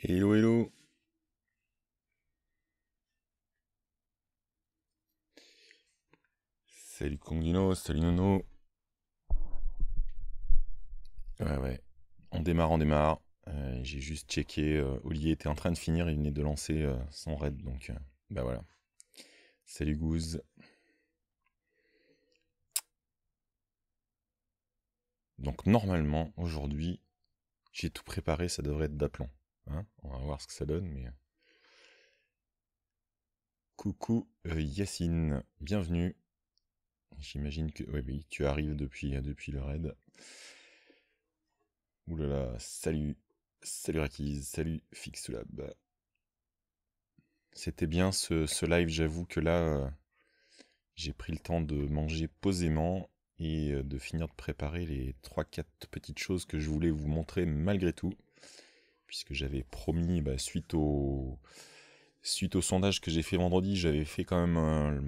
Hello, hello. Salut Kongino, salut Nono. Ouais, ouais. On démarre, on démarre. Euh, j'ai juste checké. Euh, Oli était en train de finir. Il venait de lancer euh, son raid. Donc, bah voilà. Salut Goose. Donc, normalement, aujourd'hui, j'ai tout préparé. Ça devrait être d'aplomb. Hein, on va voir ce que ça donne, mais. Euh. Coucou euh, Yacine, bienvenue. J'imagine que. Oui, tu arrives depuis, euh, depuis le raid. Oulala, salut. Salut Rakiz, salut Fixulab. C'était bien ce, live, j'avoue que là, j'ai pris le temps de manger posément et de finir de préparer les 3-4 petites choses que je voulais vous montrer malgré tout puisque j'avais promis, bah, suite, au, suite au sondage que j'ai fait vendredi, j'avais fait quand même euh,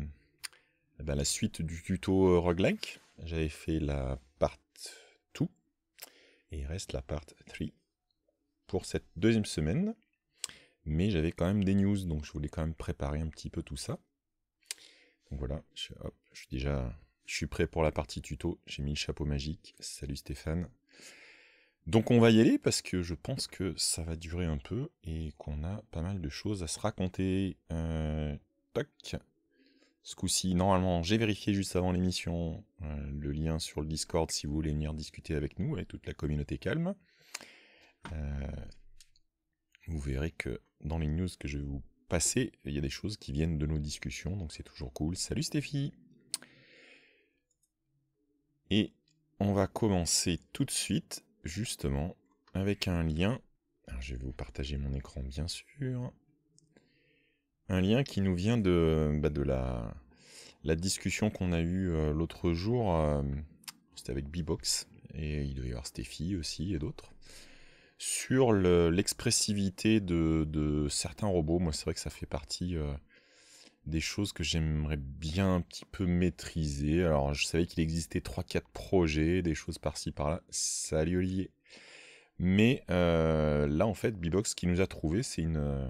bah, la suite du tuto euh, roguelike. J'avais fait la part 2 et il reste la part 3 pour cette deuxième semaine. Mais j'avais quand même des news, donc je voulais quand même préparer un petit peu tout ça. Donc voilà, je suis déjà je suis prêt pour la partie tuto. J'ai mis le chapeau magique. Salut Stéphane. Donc on va y aller parce que je pense que ça va durer un peu et qu'on a pas mal de choses à se raconter. Euh, toc. Ce coup-ci, normalement, j'ai vérifié juste avant l'émission euh, le lien sur le Discord si vous voulez venir discuter avec nous, avec toute la communauté calme. Euh, vous verrez que dans les news que je vais vous passer, il y a des choses qui viennent de nos discussions, donc c'est toujours cool. Salut Stéphie Et on va commencer tout de suite justement avec un lien. je vais vous partager mon écran bien sûr. Un lien qui nous vient de, bah, de la, la discussion qu'on a eue euh, l'autre jour. Euh, c'était avec B-Box et il doit y avoir Steffi aussi et d'autres. Sur l'expressivité de, certains robots. Moi c'est vrai que ça fait partie. Euh, des choses que j'aimerais bien un petit peu maîtriser. Alors, je savais qu'il existait 3-4 projets, des choses par-ci, par-là. Salut Olivier. Mais euh, là, en fait, Bbox, qui nous a trouvé, c'est une, euh,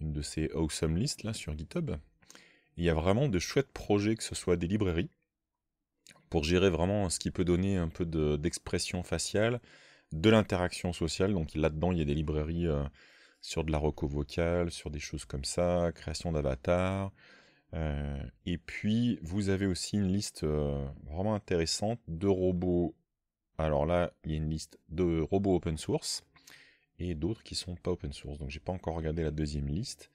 une de ces awesome lists là sur GitHub. Il y a vraiment de chouettes projets, que ce soit des librairies, pour gérer vraiment ce qui peut donner un peu d'expression faciale, de l'interaction sociale. Donc là-dedans, il y a des librairies. Euh, sur de la reco vocale, sur des choses comme ça, création d'avatars. Euh, et puis, vous avez aussi une liste euh, vraiment intéressante de robots. Alors là, il y a une liste de robots open source et d'autres qui sont pas open source. Donc, j'ai pas encore regardé la deuxième liste.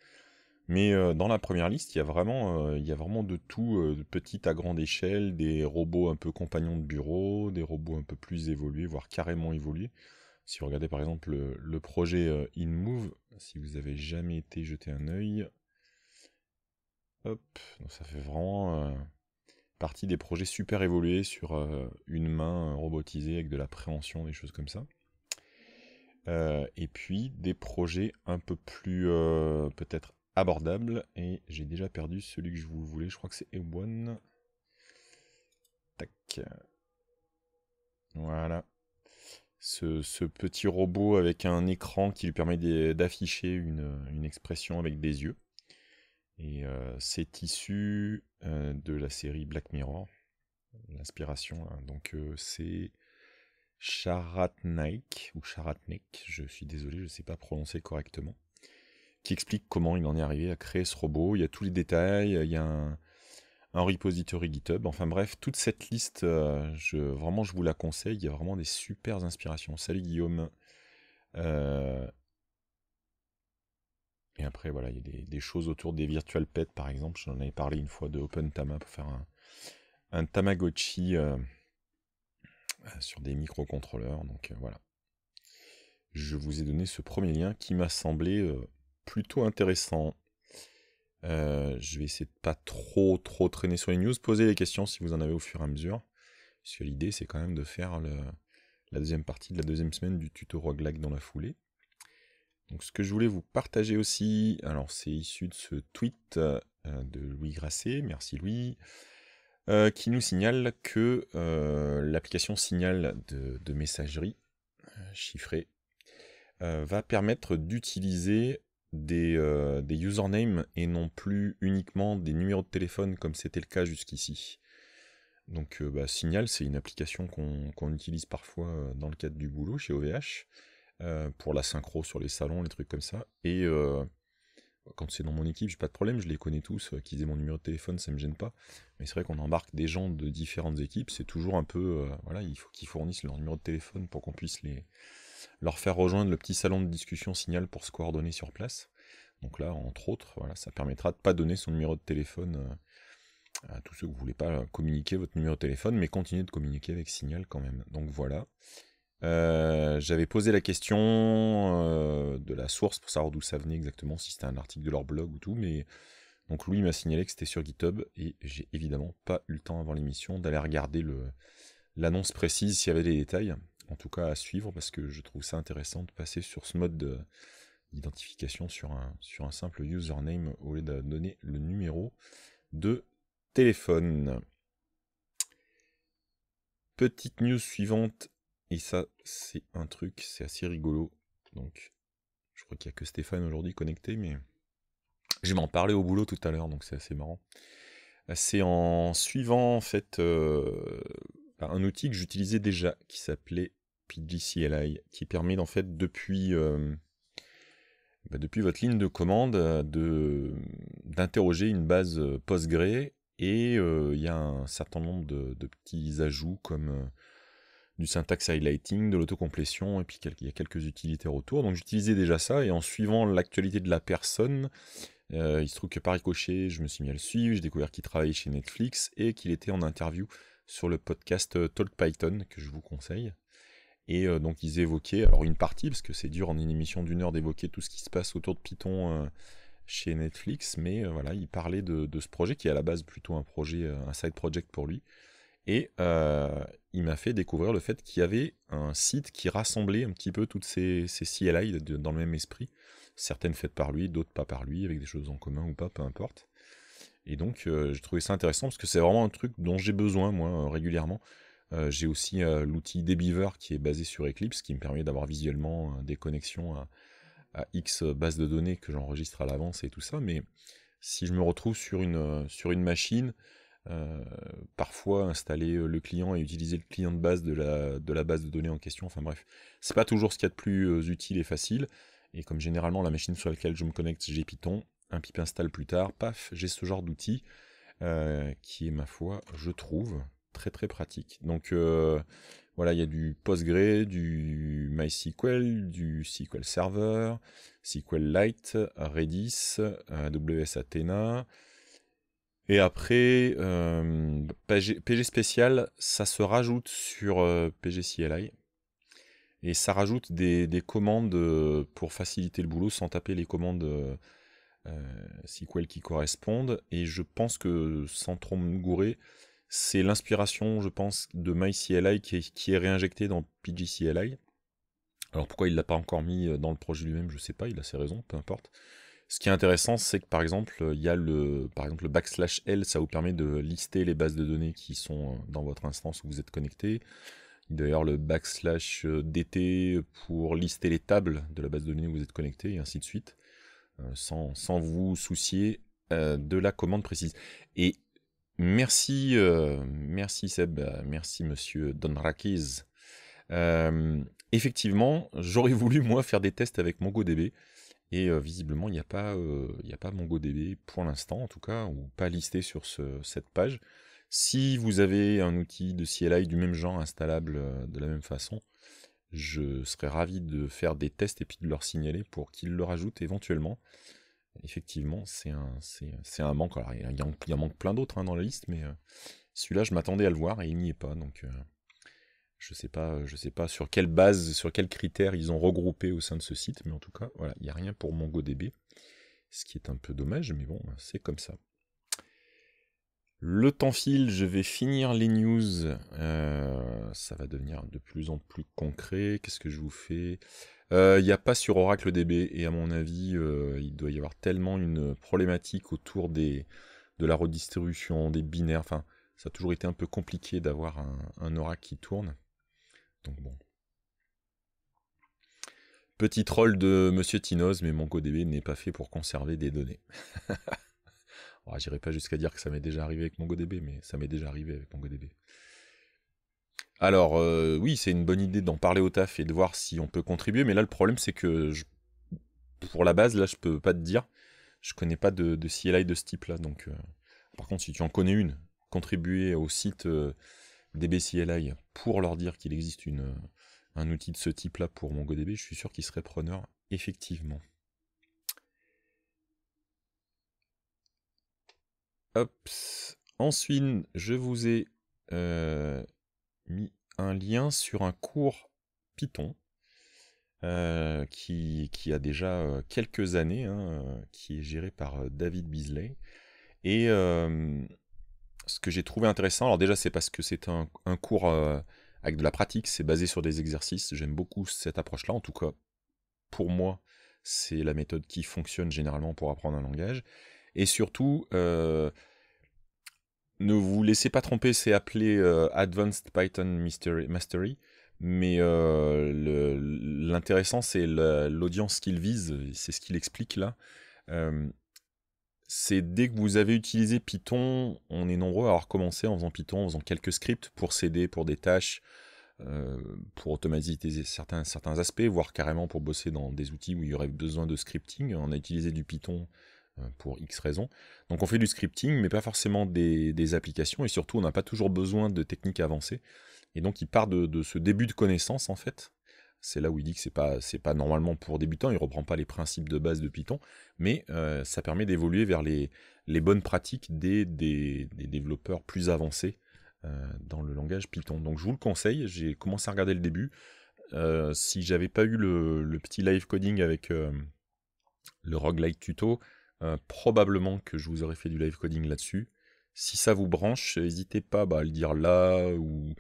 Mais euh, dans la première liste, il y a vraiment, il y a vraiment de tout, de petite à grande échelle, des robots un peu compagnons de bureau, des robots un peu plus évolués, voire carrément évolués. Si vous regardez par exemple le, projet euh, InMove, si vous avez jamais été jeté un œil, hop, ça fait vraiment euh, partie des projets super évolués sur euh, une main robotisée avec de la préhension, des choses comme ça. et puis des projets un peu plus peut-être abordables. Et j'ai déjà perdu celui que je vous voulais, je crois que c'est Ewan. Tac. Voilà ce, petit robot avec un écran qui lui permet d'afficher une, expression avec des yeux. Et euh, c'est issu euh, de la série Black Mirror, l'inspiration. Hein. Donc euh, c'est Charatnik, ou charatnik je suis désolé, je ne sais pas prononcer correctement, qui explique comment il en est arrivé à créer ce robot. Il y a tous les détails, il y a un, un repository GitHub. Enfin bref, toute cette liste, euh, je, vraiment, je vous la conseille. Il y a vraiment des super inspirations. Salut Guillaume. Euh, et après, voilà, il y a des, choses autour des virtual pets, par exemple. J'en avais parlé une fois de open OpenTama pour faire un, Tamagotchi euh, sur des microcontrôleurs. Donc voilà. Je vous ai donné ce premier lien qui m'a semblé plutôt intéressant. Euh, je vais essayer de pas trop trop traîner sur les news. poser les questions si vous en avez au fur et à mesure. Parce que l'idée, c'est quand même de faire le, la deuxième partie de la deuxième semaine du tuto roguelike dans la foulée. Donc ce que je voulais vous partager aussi, alors c'est issu de ce tweet euh, de Louis Grasset, merci Louis, euh, qui nous signale que l'application Signal de, de messagerie chiffrée va permettre d'utiliser des, euh, des usernames et non plus uniquement des numéros de téléphone comme c'était le cas jusqu'ici. Donc euh, bah, Signal, c'est une application qu'on qu'on utilise parfois euh, dans le cadre du boulot chez OVH, pour la synchro sur les salons, les trucs comme ça. Et quand c'est dans mon équipe, j'ai pas de problème, je les connais tous, qu'ils aient mon numéro de téléphone, ça me gêne pas. Mais c'est vrai qu'on embarque des gens de différentes équipes, c'est toujours un peu, voilà, il faut qu'ils fournissent leur numéro de téléphone pour qu'on puisse les, leur faire rejoindre le petit salon de discussion Signal pour se coordonner sur place. Donc là, entre autres, ça permettra de ne pas donner son numéro de téléphone euh, à tous ceux que vous ne voulez pas communiquer votre numéro de téléphone, mais continuer de communiquer avec Signal quand même. Donc voilà. Euh, j'avais posé la question euh, de la source pour savoir d'où ça venait exactement, si c'était un article de leur blog ou tout, mais donc Louis m'a signalé que c'était sur GitHub et j'ai évidemment pas eu le temps avant l'émission d'aller regarder l'annonce précise s'il y avait des détails en tout cas à suivre parce que je trouve ça intéressant de passer sur ce mode d'identification sur un, sur un simple username au lieu de donner le numéro de téléphone. Petite news suivante, et ça c'est un truc, c'est assez rigolo. Donc je crois qu'il n'y a que Stéphane aujourd'hui connecté, mais je m'en parlais au boulot tout à l'heure, donc c'est assez marrant. C'est en suivant en fait euh, un outil que j'utilisais déjà qui s'appelait PGCLI, qui permet en fait depuis, euh, bah, depuis votre ligne de commande euh, d'interroger une base euh, Postgre et il y a un certain nombre de, petits ajouts comme du syntaxe highlighting, de l'autocomplétion, et puis il y a quelques utilitaires autour. Donc j'utilisais déjà ça, et en suivant l'actualité de la personne, il se trouve que par ricochet, je me suis mis à le suivre, j'ai découvert qu'il travaillait chez Netflix, et qu'il était en interview sur le podcast Talk Python, que je vous conseille. Et euh, donc ils évoquaient, alors une partie, parce que c'est dur en une émission d'une heure d'évoquer tout ce qui se passe autour de Python euh, chez Netflix, mais euh, voilà, il parlait de, ce projet qui est à la base plutôt un projet, un side project pour lui. Et il m'a fait découvrir le fait qu'il y avait un site qui rassemblait un petit peu toutes ces, CLI dans le même esprit, certaines faites par lui, d'autres pas par lui, avec des choses en commun ou pas, peu importe. Et donc, j'ai trouvé ça intéressant parce que c'est vraiment un truc dont j'ai besoin, moi, régulièrement. Euh, j'ai aussi euh, l'outil Debeaver qui est basé sur Eclipse, qui me permet d'avoir visuellement euh, des connexions à, X bases de données que j'enregistre à l'avance et tout ça. Mais si je me retrouve sur une, machine, parfois installer le client et utiliser le client de base de la, base de données en question. Enfin bref, c'est pas toujours ce qu'il y a de plus utile et facile. Et comme généralement la machine sur laquelle je me connecte, j'ai Python, un pip install plus tard, paf, j'ai ce genre d'outil qui est ma foi, je trouve, très très pratique. Donc euh, voilà, il y a du PostgreSQL, du MySQL, du SQL Server, Lite, Redis, AWS euh, Athena. Et après, euh, PG, Special spécial, ça se rajoute sur PGCLI Et ça rajoute des, commandes pour faciliter le boulot sans taper les commandes SQL qui correspondent. Et je pense que, sans trop me gourer, c'est l'inspiration, je pense, de MyCLI qui est, qui réinjectée dans PGCLI. Alors pourquoi il ne l'a pas encore mis euh, dans le projet lui-même, je ne sais pas, il a ses raisons, peu importe. Ce qui est intéressant, c'est que par exemple, euh, il y a le, par exemple, le backslash L, ça vous permet de lister les bases de données qui sont euh, dans votre instance où vous êtes connecté. D'ailleurs, le backslash DT pour lister les tables de la base de données où vous êtes connecté, et ainsi de suite, sans, sans vous soucier de la commande précise. Et Merci, euh, merci Seb, euh, merci Monsieur Donrakiz. Euh, effectivement, j'aurais voulu moi faire des tests avec MongoDB. Et visiblement, il n'y a, pas, MongoDB pour l'instant, en tout cas, ou pas listé sur cette page. Si vous avez un outil de CLI du même genre installable de la même façon, je serais ravi de faire des tests et puis de leur signaler pour qu'ils le rajoutent éventuellement effectivement, c'est un, c'est, un manque. Alors, il y, en, manque plein d'autres hein, dans la liste, mais euh, celui-là, je m'attendais à le voir et il n'y est pas. Donc, euh, je sais pas, je sais pas sur quelle base, sur quels critères ils ont regroupé au sein de ce site, mais en tout cas, voilà, il n'y a rien pour MongoDB, ce qui est un peu dommage, mais bon, c'est comme ça. Le temps file, je vais finir les news. Euh, ça va devenir de plus en plus concret. Qu'est-ce que je vous fais euh, Il n'y a pas sur Oracle DB et à mon avis, euh, il doit y avoir tellement une problématique autour de la redistribution, des binaires. Enfin, ça a toujours été un peu compliqué d'avoir un, Oracle qui tourne. Donc bon. Petit troll de Monsieur Tinoz, mais MongoDB n'est pas fait pour conserver des données. Oh, ah, J'irai pas jusqu'à dire que ça m'est déjà arrivé avec MongoDB, mais ça m'est déjà arrivé avec MongoDB. Alors euh, oui, c'est une bonne idée d'en parler au taf et de voir si on peut contribuer, mais là le problème c'est que pour la base, là je peux pas te dire. Je connais pas de, CLI de ce type là, donc euh, par contre si tu en connais une, contribuer au site euh, DBCLI pour leur dire qu'il existe un outil de ce type là pour MongoDB, je suis sûr qu'ils seraient preneurs effectivement. Ensuite, je vous ai euh, mis un lien sur un cours Python euh, qui, a déjà euh, quelques années, hein, qui est géré par David Beasley. Et ce que j'ai trouvé intéressant, alors déjà c'est parce que c'est un, un, cours avec de la pratique, c'est basé sur des exercices, j'aime beaucoup cette approche-là, en tout cas pour moi c'est la méthode qui fonctionne généralement pour apprendre un langage. Et surtout, euh, ne vous laissez pas tromper, c'est appelé euh, Advanced Python Mystery, Mastery. Mais euh, l'intéressant, c'est l'audience qu'il vise, c'est ce qu'il explique là. c'est dès que vous avez utilisé Python, on est nombreux à avoir commencé en faisant Python, en faisant quelques scripts pour s'aider pour des tâches, pour automatiser certains, certains aspects, voire carrément pour bosser dans des outils où il y aurait besoin de scripting. On a utilisé du Python euh, pour X raisons. Donc on fait du scripting, mais pas forcément des, applications, et surtout on n'a pas toujours besoin de techniques avancées. Et donc il part de, ce début de connaissance en fait. C'est là où il dit que c'est pas pas normalement pour débutants, il reprend pas les principes de base de Python, mais euh, ça permet d'évoluer vers les, les bonnes pratiques des, développeurs plus avancés euh, dans le langage Python. Donc je vous le conseille, j'ai commencé à regarder le début. Euh, si j'avais pas eu le, le, petit live coding avec le roguelike tuto, euh, probablement que je vous aurais fait du live coding là-dessus. Si ça vous branche, n'hésitez pas bah, à le dire là ou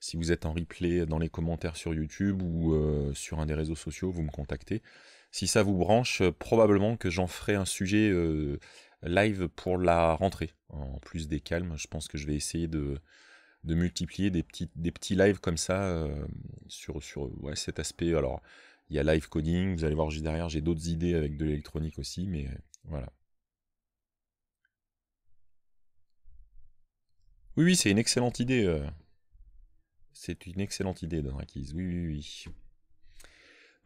si vous êtes en replay dans les commentaires sur YouTube ou euh, sur un des réseaux sociaux, vous me contactez. Si ça vous branche, probablement que j'en ferai un sujet euh, live pour la rentrée. En plus des calmes, je pense que je vais essayer de, multiplier des petits, des petits lives comme ça sur, sur cet aspect. Alors, il y a live coding, vous allez voir juste derrière, j'ai d'autres idées avec de l'électronique aussi, mais voilà. Oui, oui, c'est une excellente idée. Euh. C'est une excellente idée, Rakiz. Oui, oui, oui.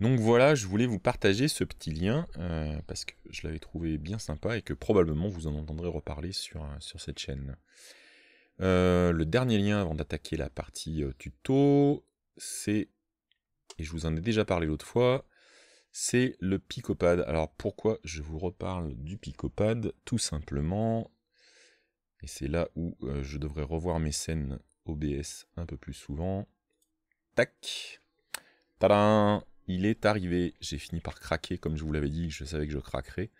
Donc voilà, je voulais vous partager ce petit lien euh, parce que je l'avais trouvé bien sympa et que probablement vous en entendrez reparler sur, euh, sur cette chaîne. le dernier lien avant d'attaquer la partie tuto, c'est, et je vous en ai déjà parlé l'autre fois, c'est le Picopad. Alors pourquoi je vous reparle du Picopad Tout simplement, et c'est là où euh, je devrais revoir mes scènes OBS un peu plus souvent. Tac Tadam Il est arrivé, j'ai fini par craquer, comme je vous l'avais dit, je savais que je craquerais.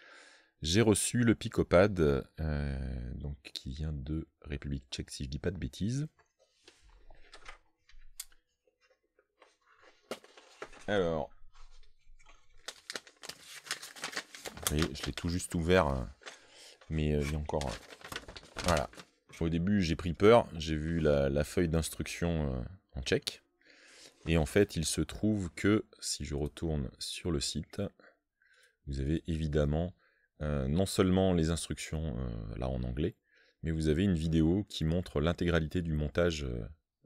J'ai reçu le Picopad, euh, donc, qui vient de République tchèque, si je dis pas de bêtises. Alors, je l'ai tout juste ouvert, euh, mais il y a encore... Euh, voilà. Au début, j'ai pris peur, j'ai vu la, feuille d'instruction euh, en tchèque. Et en fait, il se trouve que, si je retourne sur le site, vous avez évidemment non seulement les instructions là en anglais, mais vous avez une vidéo qui montre l'intégralité du montage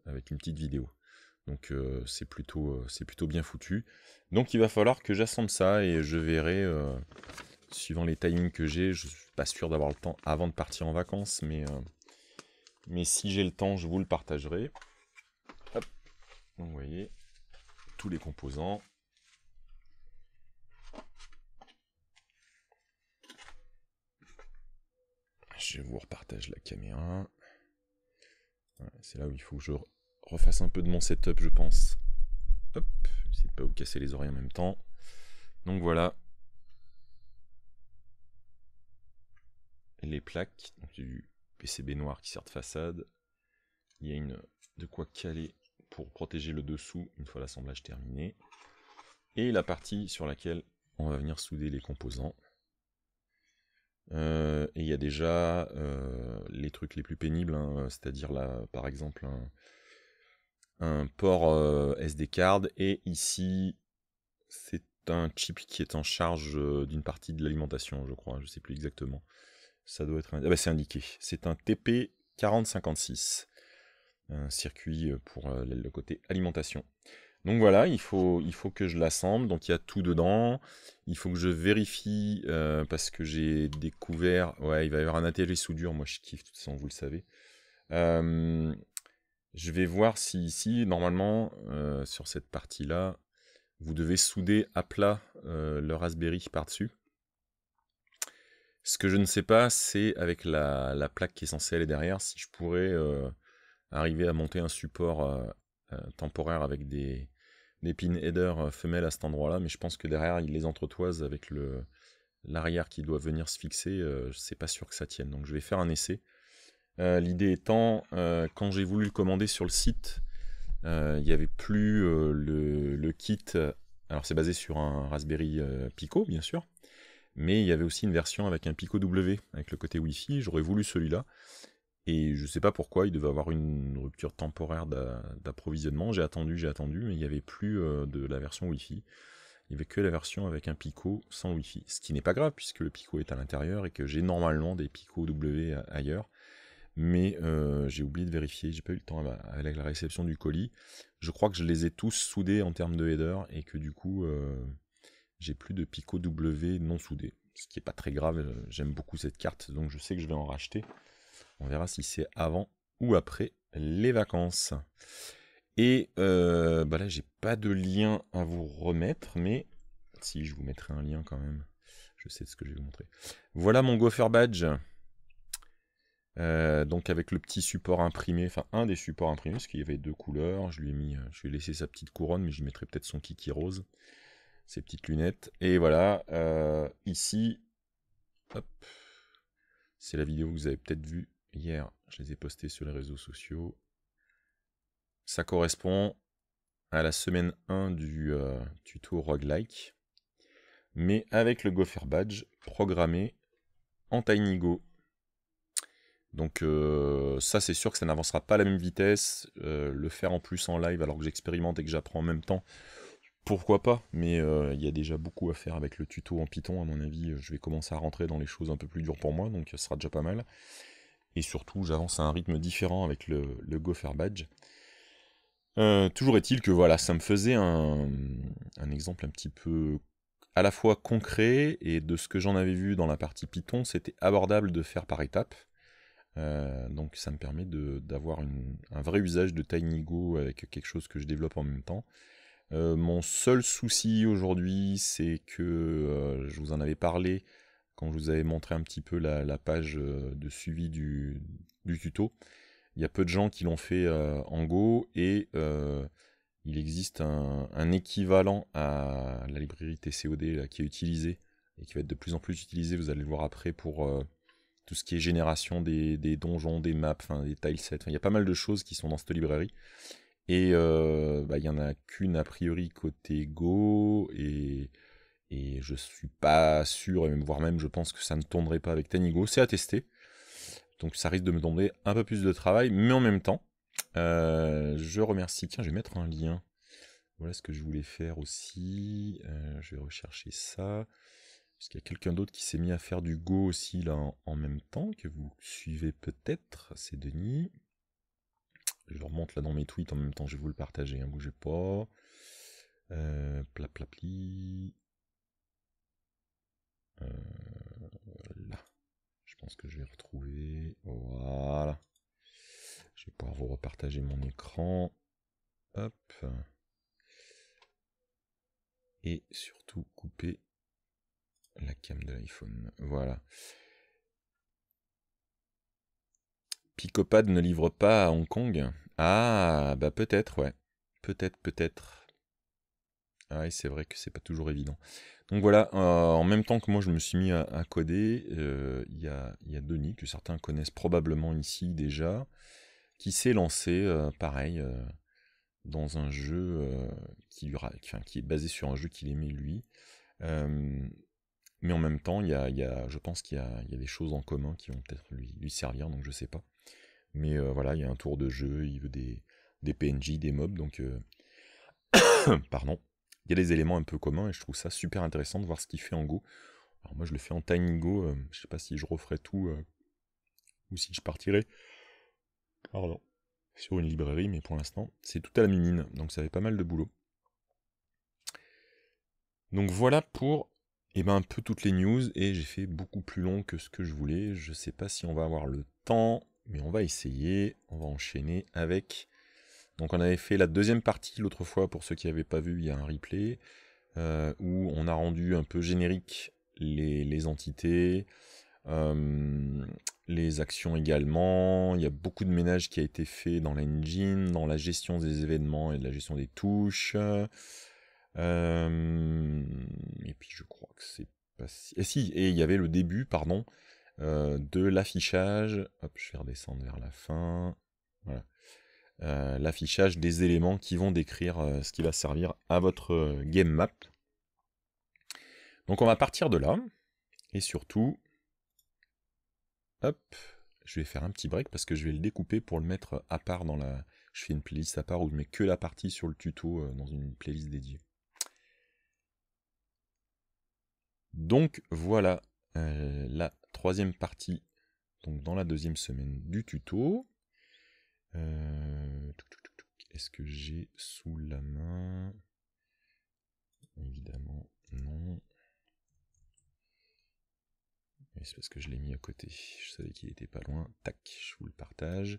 avec une petite vidéo. Donc c'est plutôt, plutôt bien foutu. Donc il va falloir que j'assemble ça et je verrai suivant les timings que j'ai, je ne suis pas sûr d'avoir le temps avant de partir en vacances, mais, euh, mais si j'ai le temps, je vous le partagerai. Donc vous voyez, tous les composants. Je vous repartage la caméra. C'est là où il faut que je refasse un peu de mon setup, je pense. Hop, j'essaie de pas vous casser les oreilles en même temps. Donc voilà, les plaques, du PCB noir qui sert de façade. Il y a une, de quoi caler pour protéger le dessous une fois l'assemblage terminé. Et la partie sur laquelle on va venir souder les composants. Euh, et il y a déjà euh, les trucs les plus pénibles, hein, c'est-à-dire là par exemple un, port euh, SD card et ici c'est un chip qui est en charge d'une partie de l'alimentation je crois, je ne sais plus exactement. Ça doit être. Ah bah, c'est indiqué. C'est un TP 4056. Un circuit euh, pour euh, le côté alimentation. Donc voilà, il faut, il faut que je l'assemble. Donc il y a tout dedans. Il faut que je vérifie euh, parce que j'ai découvert. Ouais, il va y avoir un atelier soudure. Moi, je kiffe, de toute façon, vous le savez. je vais voir si ici, normalement, sur cette partie-là, vous devez souder à plat le Raspberry par-dessus. Ce que je ne sais pas, c'est avec la, plaque qui est censée aller derrière, si je pourrais euh, arriver à monter un support euh, euh, temporaire avec des, des headers femelles à cet endroit-là, mais je pense que derrière, il les entretoise avec l'arrière qui doit venir se fixer, Je ne sais pas sûr que ça tienne. Donc je vais faire un essai. L'idée étant, quand j'ai voulu le commander sur le site, il n'y avait plus le, le, kit. Alors c'est basé sur un Raspberry Pico, bien sûr, mais il y avait aussi une version avec un Pico W, avec le côté Wi-Fi, j'aurais voulu celui-là. Et je ne sais pas pourquoi, il devait avoir une rupture temporaire d'approvisionnement. J'ai attendu, j'ai attendu, mais il n'y avait plus euh, de la version Wi-Fi. Il n'y avait que la version avec un Pico sans Wi-Fi. Ce qui n'est pas grave, puisque le Pico est à l'intérieur et que j'ai normalement des picots W euh, ailleurs. Mais euh, j'ai oublié de vérifier, j'ai pas eu le temps avec la réception du colis. Je crois que je les ai tous soudés en termes de header et que du coup, j'ai plus de picot W non soudé. Ce qui n'est pas très grave, euh, j'aime beaucoup cette carte, donc je sais que je vais en racheter. On verra si c'est avant ou après les vacances. Et euh, bah là, j'ai pas de lien à vous remettre, mais si je vous mettrai un lien quand même. Je sais ce que je vais vous montrer. Voilà mon gopher badge. Euh, donc avec le petit support imprimé, enfin un des supports imprimés, parce qu'il y avait deux couleurs, je lui ai mis, euh, je lui ai laissé sa petite couronne, mais je lui mettrai peut-être son kiki rose ces petites lunettes. Et voilà, euh, ici, c'est la vidéo que vous avez peut-être vue hier. Je les ai postées sur les réseaux sociaux. Ça correspond à la semaine 1 du euh, tuto roguelike, mais avec le Gopher Badge programmé en go Donc euh, ça c'est sûr que ça n'avancera pas à la même vitesse. Euh, le faire en plus en live alors que j'expérimente et que j'apprends en même temps, pourquoi pas, mais euh, il y a déjà beaucoup à faire avec le tuto en Python, à mon avis, euh, je vais commencer à rentrer dans les choses un peu plus dures pour moi, donc euh, ce sera déjà pas mal. Et surtout, j'avance à un rythme différent avec le, le Gopher Badge. toujours est-il que voilà, ça me faisait un, exemple un petit peu à la fois concret et de ce que j'en avais vu dans la partie Python, c'était abordable de faire par étapes. donc ça me permet d'avoir un vrai usage de TinyGo avec quelque chose que je développe en même temps. Euh, mon seul souci aujourd'hui, c'est que euh, je vous en avais parlé quand je vous avais montré un petit peu la, page euh, de suivi du, tuto. Il y a peu de gens qui l'ont fait en Go et il existe un, équivalent à la librairie TCOD qui est utilisée et qui va être de plus en plus utilisée, vous allez le voir après, pour tout ce qui est génération des, des donjons, des maps, des tilesets. Il y a pas mal de choses qui sont dans cette librairie. Et euh, bah, il n'y en a qu'une a priori côté Go, et, et je suis pas sûr, voire même je pense que ça ne tomberait pas avec Tanigo, c'est à tester. Donc ça risque de me demander un peu plus de travail, mais en même temps, euh, je remercie. Tiens, je vais mettre un lien. Voilà ce que je voulais faire aussi. Euh, je vais rechercher ça. Parce qu'il y a quelqu'un d'autre qui s'est mis à faire du Go aussi là en, en même temps, que vous suivez peut-être, c'est Denis. Je remonte là dans mes tweets en même temps, je vais vous le partager, hein, bougez pas. Euh, pla, pla, pli. Euh, là. Je pense que je vais retrouver. Voilà. Je vais pouvoir vous repartager mon écran. Hop. Et surtout couper la cam de l'iPhone. Voilà. Picopad ne livre pas à Hong Kong Ah, bah peut-être, ouais. Peut-être, peut-être. Ah, c'est vrai que c'est pas toujours évident. Donc voilà, euh, en même temps que moi je me suis mis à, coder, euh, il y, a, Denis, que certains connaissent probablement ici déjà, qui s'est lancé, euh, pareil, dans un jeu qui, qui est basé sur un jeu qu'il aimait lui. mais en même temps, y a, je pense qu'il y, a, des choses en commun qui vont peut-être lui, lui servir, donc je sais pas. Mais euh, voilà, il y a un tour de jeu, il veut des, PNJ, des mobs, donc... Euh, pardon. Il y a des éléments un peu communs et je trouve ça super intéressant de voir ce qu'il fait en Go. Alors moi je le fais en Tiny Go, euh, je sais pas si je referai tout ou si je partirai. Pardon sur une librairie, mais pour l'instant, c'est tout à la mimine, donc ça fait pas mal de boulot. Donc voilà pour eh ben, un peu toutes les news, et j'ai fait beaucoup plus long que ce que je voulais, je ne sais pas si on va avoir le temps, mais on va essayer. On va enchaîner avec. Donc on avait fait la deuxième partie l'autre fois, pour ceux qui n'avaient pas vu, il y a un replay, euh, où on a rendu un peu générique les, entités, euh, les actions également. Il y a beaucoup de ménage qui a été fait dans l'engine, dans la gestion des événements et de la gestion des touches. Euh, et puis je crois que c'est pas si, eh, et il y avait le début, pardon, euh, de l'affichage. Hop, je vais redescendre vers la fin. Euh, l'affichage des éléments qui vont décrire euh, ce qui va servir à votre game map. Donc on va partir de là. Et surtout, hop, je vais faire un petit break parce que je vais le découper pour le mettre à part dans la... Je fais une playlist à part où je mets que la partie sur le tuto dans une playlist dédiée. Donc voilà, troisième partie, donc dans la deuxième semaine du tuto. Euh, Est-ce que j'ai sous la main Évidemment, non. c'est parce que je l'ai mis à côté. Je savais qu'il était pas loin. Tac, je vous le partage.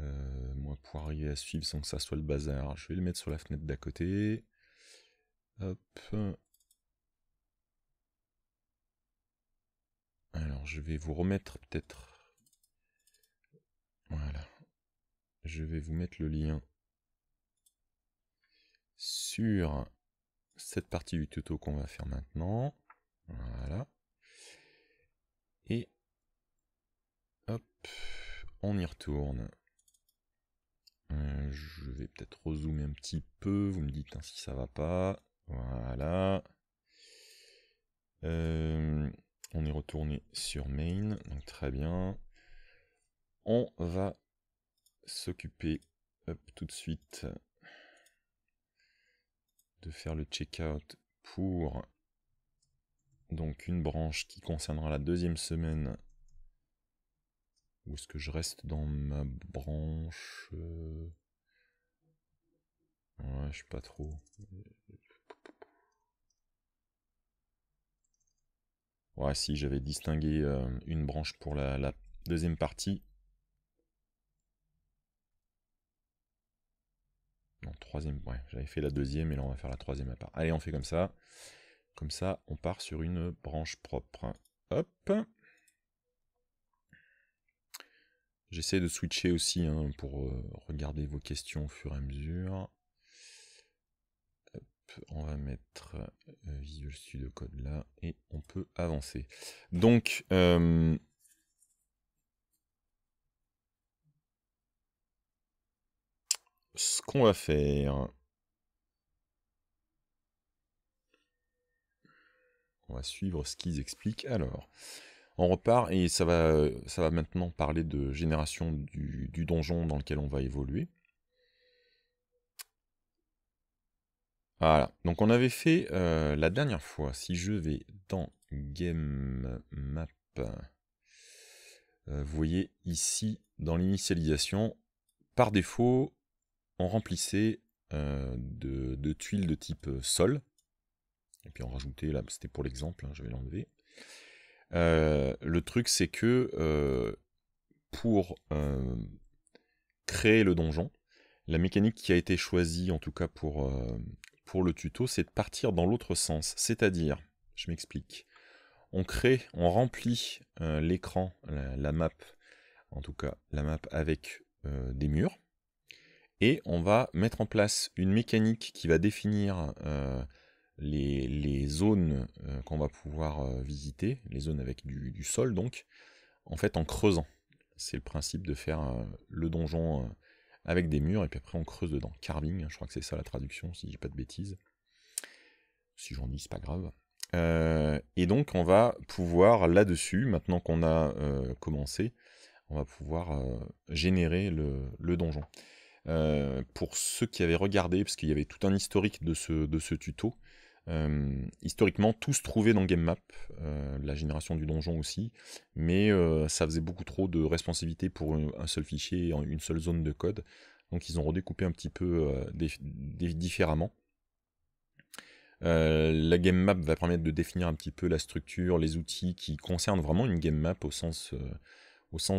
Euh, moi, pour arriver à suivre sans que ça soit le bazar, je vais le mettre sur la fenêtre d'à côté. Hop. je vais vous remettre peut-être... Voilà. Je vais vous mettre le lien sur cette partie du tuto qu'on va faire maintenant. Voilà. Et hop, on y retourne. Euh, je vais peut-être rezoomer un petit peu. Vous me dites hein, si ça va pas. Voilà. Euh, on est retourné sur main, donc très bien. On va s'occuper tout de suite de faire le checkout pour donc une branche qui concernera la deuxième semaine. Où est-ce que je reste dans ma branche euh, Ouais, je sais pas trop. si, j'avais distingué euh, une branche pour la, deuxième partie. Non, troisième, ouais, j'avais fait la deuxième et là on va faire la troisième à part. Allez, on fait comme ça. Comme ça, on part sur une branche propre. Hop. J'essaie de switcher aussi hein, pour euh, regarder vos questions au fur et à mesure on va mettre euh, Visual Studio Code là et on peut avancer. Donc, euh, ce qu'on va faire, on va suivre ce qu'ils expliquent. Alors, on repart et ça va, ça va maintenant parler de génération du donjon dans lequel on va évoluer. Voilà, donc on avait fait euh, la dernière fois, si je vais dans Game Map, euh, vous voyez ici dans l'initialisation, par défaut, on remplissait euh, de, tuiles de type sol, et puis on rajoutait, là c'était pour l'exemple, hein, je vais l'enlever. le truc c'est que pour créer le donjon, la mécanique qui a été choisie, en tout cas pour, pour le tuto, c'est de partir dans l'autre sens. C'est-à-dire, je m'explique, on crée, on remplit euh, l'écran, la, map, en tout cas la map avec euh, des murs, et on va mettre en place une mécanique qui va définir euh, les, zones qu'on va pouvoir visiter, les zones avec du, sol donc, en fait en creusant. C'est le principe de faire le donjon avec des murs, et puis après on creuse dedans. Carving, hein, je crois que c'est ça la traduction, si je pas de bêtises. Si j'en dis, c'est pas grave. Euh, et donc on va pouvoir là-dessus, maintenant qu'on a euh, commencé, on va pouvoir euh, générer le, donjon. pour ceux qui avaient regardé, parce qu'il y avait tout un historique de de ce tuto, euh, historiquement, tout se trouvait dans Game Map, euh, la génération du donjon aussi, mais euh, ça faisait beaucoup trop de responsabilités pour un seul fichier, une seule zone de code. Donc ils ont redécoupé un petit peu différemment. la game map va permettre de définir un petit peu la structure, les outils qui concernent vraiment une game map au sens,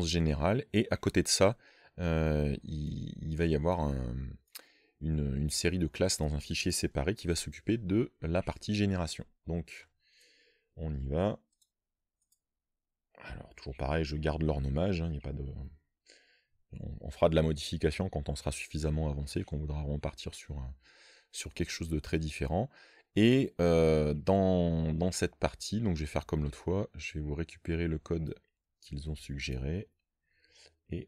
général. Et à côté de ça, il, va y avoir un, une, série de classes dans un fichier séparé qui va s'occuper de la partie génération. Donc, on y va. Alors, toujours pareil, je garde leur nommage, hein, de... On, fera de la modification quand on sera suffisamment avancé, qu'on voudra repartir sur, euh, sur quelque chose de très différent. Et euh, dans, dans, cette partie, donc je vais faire comme l'autre fois, je vais vous récupérer le code qu'ils ont suggéré et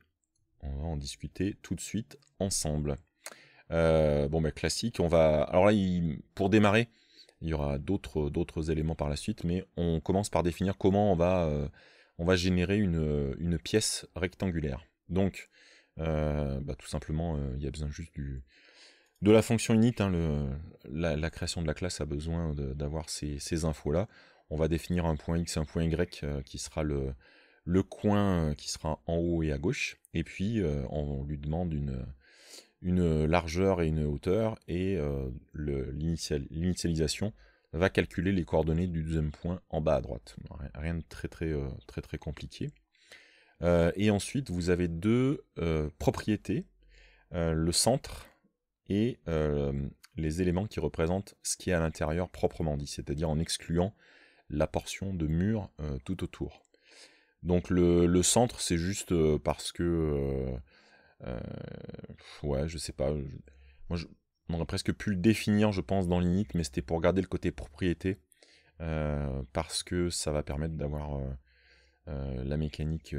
on va en discuter tout de suite ensemble. Euh, bon, ben classique. On va. Alors là, pour démarrer, il y aura d'autres éléments par la suite, mais on commence par définir comment on va, euh, on va générer une, pièce rectangulaire. Donc, euh, bah, tout simplement, il y a besoin juste du, de la fonction init. Hein, le, la, création de la classe a besoin d'avoir ces, ces infos-là. On va définir un point x, un point y qui sera le, le coin qui sera en haut et à gauche. Et puis, on lui demande une une largeur et une hauteur, et euh, l'initialisation va calculer les coordonnées du deuxième point en bas à droite. Rien de très très euh, très, très compliqué. Euh, et ensuite, vous avez deux propriétés, le centre et les éléments qui représentent ce qui est à l'intérieur proprement dit, c'est-à-dire en excluant la portion de mur tout autour. Donc le centre, c'est juste parce que euh, ouais, je sais pas. moi, je... on aurait presque pu le définir, je pense, dans l'init, mais c'était pour garder le côté propriété. Euh, parce que ça va permettre d'avoir euh, la mécanique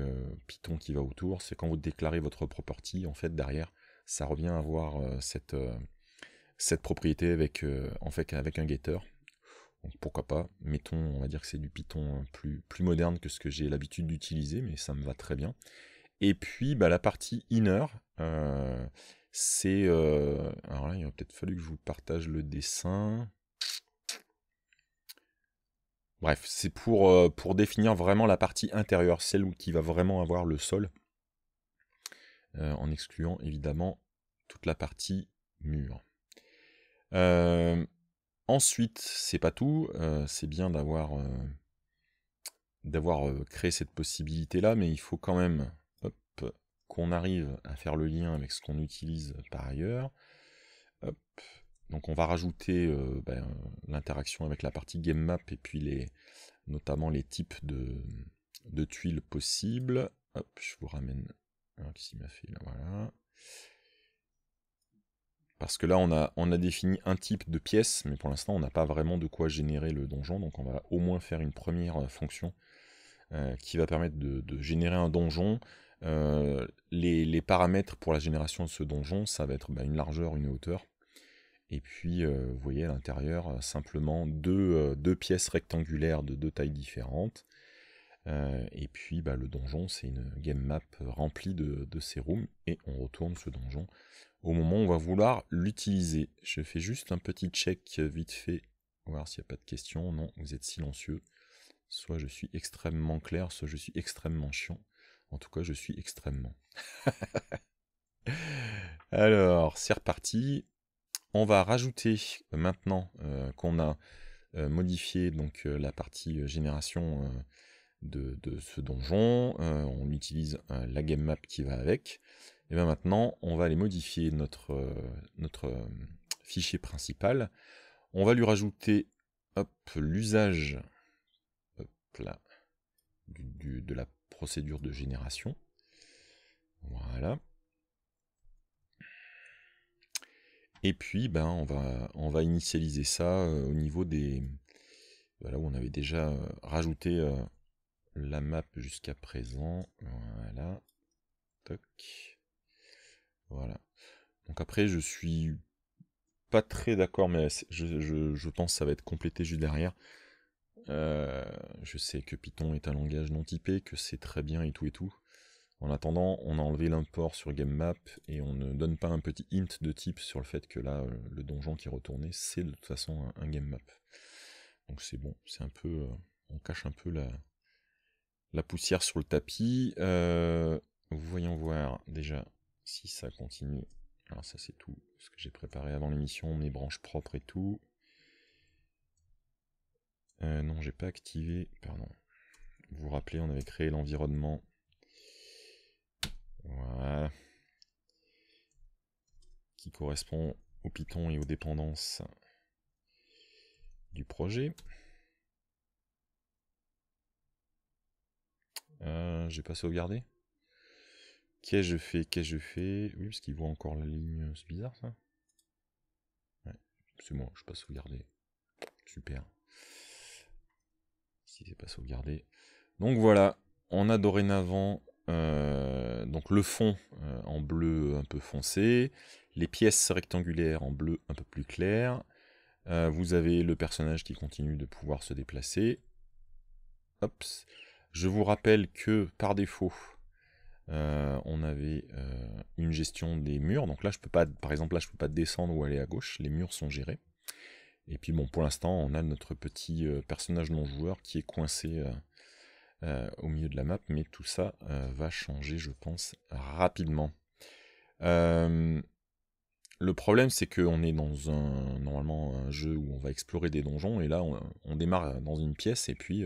Python qui va autour, c'est quand vous déclarez votre property, en fait, derrière, ça revient à avoir cette, cette propriété avec, en fait, avec un getter. pourquoi pas, mettons, on va dire que c'est du Python plus, plus moderne que ce que j'ai l'habitude d'utiliser, mais ça me va très bien. Et puis bah, la partie inner, euh, c'est... Euh, alors là, il aurait peut-être fallu que je vous partage le dessin. Bref, c'est pour, euh, pour définir vraiment la partie intérieure, celle qui va vraiment avoir le sol, en excluant évidemment toute la partie mur. ensuite, c'est pas tout, c'est bien d'avoir d'avoir créé cette possibilité là, mais il faut quand même qu'on arrive à faire le lien avec ce qu'on utilise par ailleurs. Donc on va rajouter euh, ben, l'interaction avec la partie game map et puis les, notamment les types de, tuiles possibles. je vous ramène. ma voilà. Parce que là, on a, on a défini un type de pièce, mais pour l'instant, on n'a pas vraiment de quoi générer le donjon. Donc, on va au moins faire une première euh, fonction euh, qui va permettre de, générer un donjon euh, les, paramètres pour la génération de ce donjon, ça va être bah, une largeur, une hauteur. Et puis, euh, vous voyez à l'intérieur, euh, simplement deux, pièces rectangulaires de deux tailles différentes. et puis, bah, le donjon, c'est une game map remplie de, de ces rooms. Et on retourne ce donjon au moment où on va vouloir l'utiliser. Je fais juste un petit check vite fait, voir s'il n'y a pas de questions. Non, vous êtes silencieux. Soit je suis extrêmement clair, soit je suis extrêmement chiant. En tout cas, je suis extrêmement. Alors, c'est reparti. On va rajouter euh, maintenant euh, qu'on a euh, modifié donc la partie génération de, ce donjon. on utilise la game map qui va avec. Et bien maintenant, on va aller modifier notre, notre fichier principal. On va lui rajouter l'usage de la procédure de génération. Voilà. Et puis, ben, on va, on va initialiser ça euh, au niveau des... Voilà, où on avait déjà euh, rajouté euh, la map jusqu'à présent. Voilà. Toc. Voilà. Donc après, je suis pas très d'accord, mais je, je, pense ça va être complété juste derrière. Euh, je sais que Python est un langage non typé, que c'est très bien et tout et tout. En attendant, on a enlevé l'import sur GameMap et on ne donne pas un petit hint de type sur le fait que là, euh, le donjon qui est retourné, c'est de toute façon un, GameMap. Donc c'est bon, c'est un peu. Euh, on cache un peu la, la poussière sur le tapis. voyons voir déjà si ça continue. Alors ça c'est tout ce que j'ai préparé avant l'émission, mes branches propres et tout. Non, euh, non, j'ai pas activé. Pardon. Vous vous rappelez, on avait créé l'environnement. Voilà. Qui correspond au Python et aux dépendances du projet. Je euh, j'ai pas sauvegardé. Qu'est-ce que je fais quest je fais Oui, parce qu'il voit encore la ligne. C'est bizarre ça. c'est bon, je pas sauvegardé. Super pas sauvegardé. Donc voilà, on a dorénavant euh, donc le fond euh, en bleu un peu foncé, les pièces rectangulaires en bleu un peu plus clair. Euh, vous avez le personnage qui continue de pouvoir se déplacer. Je vous rappelle que par défaut, on avait une gestion des murs. Donc là, je peux pas, par exemple, là, je peux pas descendre ou aller à gauche. Les murs sont gérés. Et puis bon, pour l'instant, on a notre petit euh, personnage non-joueur qui est coincé euh, euh, au milieu de la map, mais tout ça va changer, je pense, rapidement. le problème, c'est qu'on est dans un normalement un jeu où on va explorer des donjons, et là, on, on démarre dans une pièce, et puis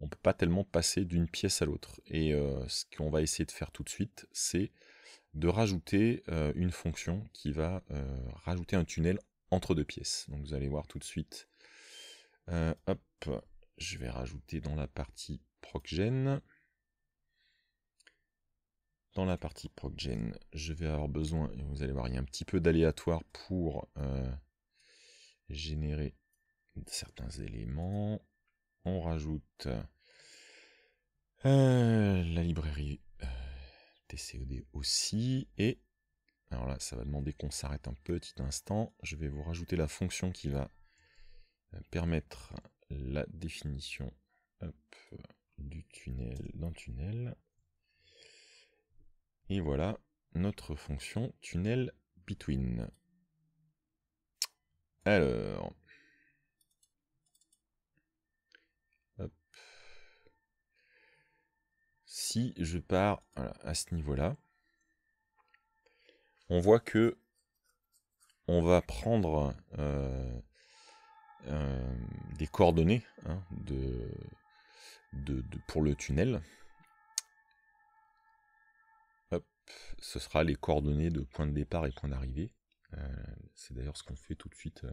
on peut pas tellement passer d'une pièce à l'autre. Et ce qu'on va essayer de faire tout de suite, c'est de rajouter une fonction qui va rajouter un tunnel entre deux pièces. Donc vous allez voir tout de suite. Euh, hop, je vais rajouter dans la partie procgen. Dans la partie procgen, je vais avoir besoin, vous allez voir, il y a un petit peu d'aléatoire pour euh, générer certains éléments. On rajoute euh, la librairie TCOD aussi, et alors là, ça va demander qu'on s'arrête un petit instant. Je vais vous rajouter la fonction qui va euh, permettre la définition du tunnel d'un tunnel. Et voilà notre fonction tunnel between. Alors. Si je pars à ce niveau-là, on voit que on va prendre euh, euh, des coordonnées hein, de, pour le tunnel. ce sera les coordonnées de point de départ et point d'arrivée. Euh, c'est d'ailleurs ce qu'on fait tout de suite.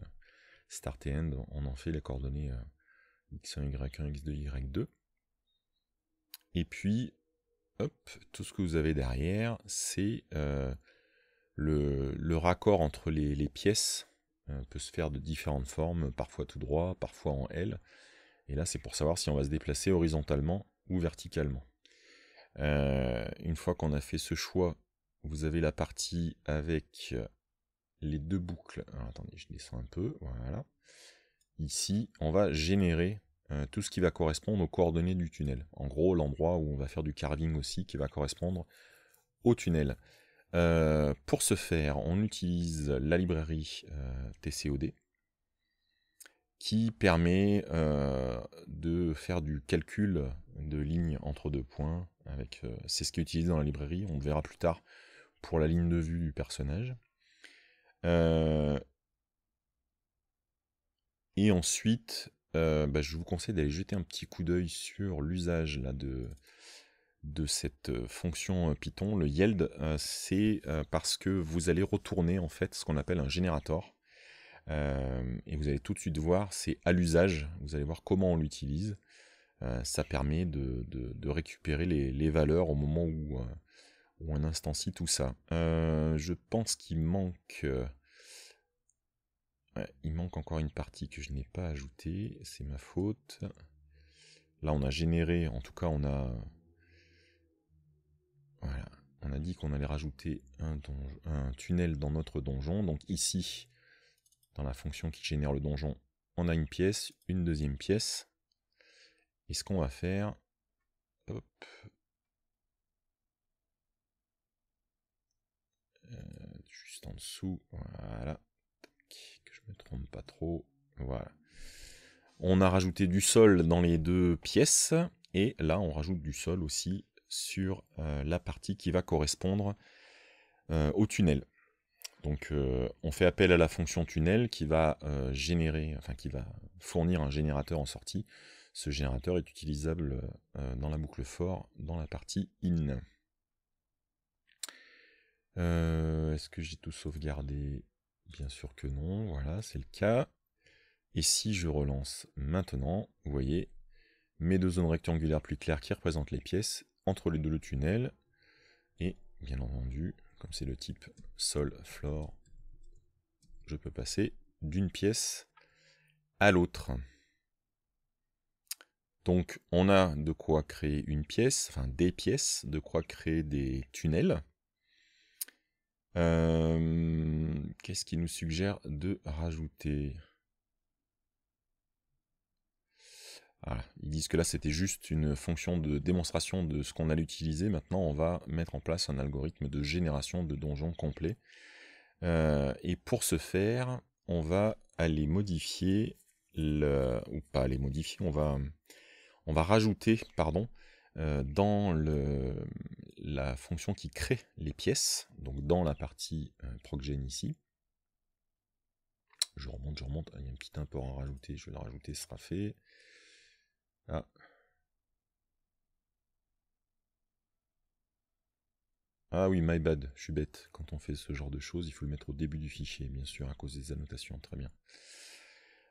start et end, on en fait les coordonnées x1, y1, x2, y2. Et puis, hop, tout ce que vous avez derrière, c'est le, raccord entre les, pièces euh, peut se faire de différentes formes, parfois tout droit, parfois en L. Et là, c'est pour savoir si on va se déplacer horizontalement ou verticalement. Euh, une fois qu'on a fait ce choix, vous avez la partie avec les deux boucles. attendez, je descends un peu. Voilà. Ici, on va générer euh, tout ce qui va correspondre aux coordonnées du tunnel. En gros, l'endroit où on va faire du carving aussi qui va correspondre au tunnel. Euh, pour ce faire, on utilise la librairie euh, TCOD qui permet euh, de faire du calcul de lignes entre deux points. c'est ce qui est utilisé dans la librairie, on le verra plus tard pour la ligne de vue du personnage. et ensuite, bah, je vous conseille d'aller jeter un petit coup d'œil sur l'usage là, de, de cette euh, fonction euh, Python, le yield, euh, c'est parce que vous allez retourner en fait ce qu'on appelle un générateur. et vous allez tout de suite voir, c'est à l'usage, vous allez voir comment on l'utilise. ça permet de, récupérer les, valeurs au moment où, on instancie tout ça. je pense qu'il manque. il manque encore une partie que je n'ai pas ajoutée, c'est ma faute. Là, on a généré, en tout cas, on a, voilà. On a dit qu'on allait rajouter un, un, tunnel dans notre donjon. Donc ici, dans la fonction qui génère le donjon, on a une pièce, une deuxième pièce. Et ce qu'on va faire... Euh, juste en dessous, voilà. Que je me trompe pas trop. Voilà. On a rajouté du sol dans les deux pièces. Et là, on rajoute du sol aussi sur euh, la partie qui va correspondre euh, au tunnel. Donc euh, on fait appel à la fonction tunnel qui va générer, enfin qui va fournir un générateur en sortie. Ce générateur est utilisable dans la boucle fort, dans la partie in. Est-ce que j'ai tout sauvegardé Bien sûr que non, voilà, c'est le cas. Et si je relance maintenant, vous voyez, mes deux zones rectangulaires plus claires qui représentent les pièces entre les deux le tunnel. Et bien entendu, comme c'est le type sol, flore je peux passer d'une pièce à l'autre. Donc on a de quoi créer une pièce, enfin des pièces, de quoi créer des tunnels. Euh, qu'est-ce qui nous suggère de rajouter Ils disent que là c'était juste une fonction de démonstration de ce qu'on allait utiliser. Maintenant on va mettre en place un algorithme de génération de donjons complets. Euh, et pour ce faire, on va aller modifier ou pas aller modifier, on va, rajouter, pardon, euh, dans le, la fonction qui crée les pièces, donc dans la partie euh, ici. Je remonte, je remonte, ah, il y a un petit import à rajouter, je vais le rajouter, ce sera fait. Ah. oui, my bad, je suis bête. Quand on fait ce genre de choses, il faut le mettre au début du fichier, bien sûr, à cause des annotations. Très bien.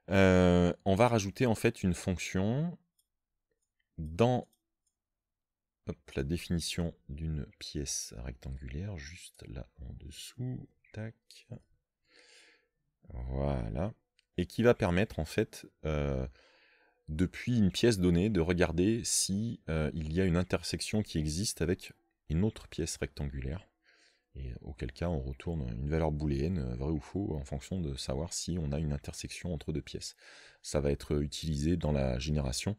Euh, on va rajouter en fait une fonction dans la définition d'une pièce rectangulaire, juste là en dessous. Tac. Voilà. Et qui va permettre en fait euh, depuis une pièce donnée, de regarder si euh, il y a une intersection qui existe avec une autre pièce rectangulaire. Et auquel cas, on retourne une valeur booléenne, euh, vrai ou faux, en fonction de savoir si on a une intersection entre deux pièces. Ça va être utilisé dans la génération